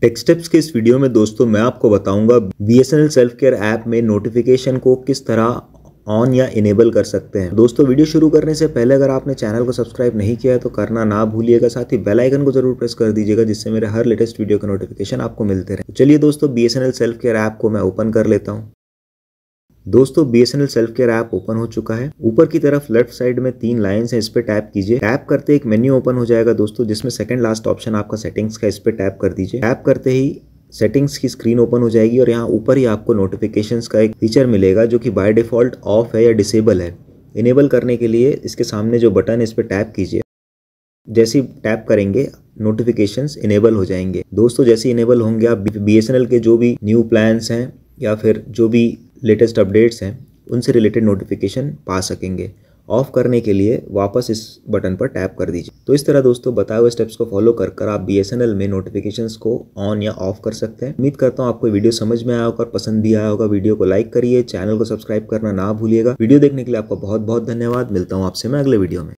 टेक्सटेप्स के इस वीडियो में दोस्तों मैं आपको बताऊंगा B S self care app में नोटिफिकेशन को किस तरह ऑन या इनेबल कर सकते हैं दोस्तों वीडियो शुरू करने से पहले अगर आपने चैनल को सब्सक्राइब नहीं किया है तो करना ना भूलिएगा साथ ही बेल आइकन को जरूर प्रेस कर दीजिएगा जिससे मेरे हर लेटेस्ट वीडियो का नोटिफिकेशन आपको मिलते रहे तो चलिए दोस्तों बी सेल्फ केयर ऐप को मैं ओपन कर लेता हूँ दोस्तों B S N L self care app open हो चुका है ऊपर की तरफ लेफ्ट साइड में तीन लाइन है इस पर टैप कीजिए टैप करते एक मेन्यू ओपन हो जाएगा दोस्तों जिसमें सेकंड लास्ट ऑप्शन आपका सेटिंग्स का इस पर टैप कर दीजिए टैप करते ही सेटिंग्स की स्क्रीन ओपन हो जाएगी और यहाँ ऊपर ही आपको नोटिफिकेशन का एक फीचर मिलेगा जो कि बाय डिफॉल्ट ऑफ है या डिसेबल है इनेबल करने के लिए इसके सामने जो बटन है इस पर टैप कीजिए जैसे टैप करेंगे नोटिफिकेशंस इनेबल हो जाएंगे दोस्तों जैसे इनेबल होंगे आप बी के जो भी न्यू प्लान्स हैं या फिर जो भी लेटेस्ट अपडेट्स हैं उनसे रिलेटेड नोटिफिकेशन पा सकेंगे ऑफ करने के लिए वापस इस बटन पर टैप कर दीजिए तो इस तरह दोस्तों बताए हुए स्टेप्स को फॉलो कर कर आप बी में नोटिफिकेशंस को ऑन या ऑफ कर सकते हैं उम्मीद करता हूँ आपको वीडियो समझ में आया होगा और पसंद भी आया होगा वीडियो को लाइक करिए चैनल को सब्सक्राइब करना ना भूलिएगा वीडियो देखने के लिए आपका बहुत बहुत धन्यवाद मिलता हूँ आपसे मैं अगले वीडियो में